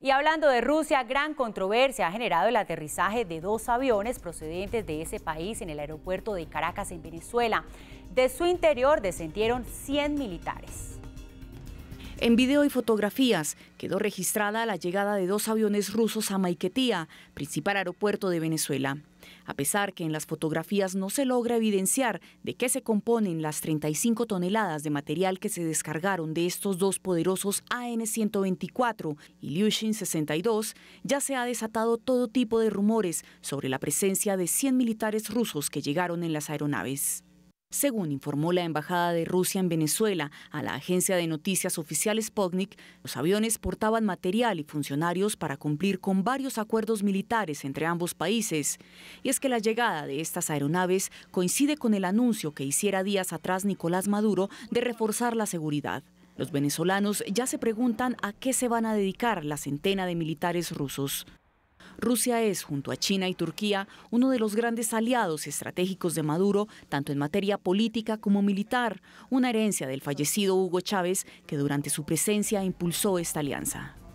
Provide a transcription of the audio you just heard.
Y hablando de Rusia, gran controversia ha generado el aterrizaje de dos aviones procedentes de ese país en el aeropuerto de Caracas, en Venezuela. De su interior descendieron 100 militares. En video y fotografías quedó registrada la llegada de dos aviones rusos a Maiquetía, principal aeropuerto de Venezuela. A pesar que en las fotografías no se logra evidenciar de qué se componen las 35 toneladas de material que se descargaron de estos dos poderosos AN-124 y Liushin 62, ya se ha desatado todo tipo de rumores sobre la presencia de 100 militares rusos que llegaron en las aeronaves. Según informó la Embajada de Rusia en Venezuela a la agencia de noticias oficial Sputnik, los aviones portaban material y funcionarios para cumplir con varios acuerdos militares entre ambos países. Y es que la llegada de estas aeronaves coincide con el anuncio que hiciera días atrás Nicolás Maduro de reforzar la seguridad. Los venezolanos ya se preguntan a qué se van a dedicar la centena de militares rusos. Rusia es, junto a China y Turquía, uno de los grandes aliados estratégicos de Maduro, tanto en materia política como militar, una herencia del fallecido Hugo Chávez que durante su presencia impulsó esta alianza.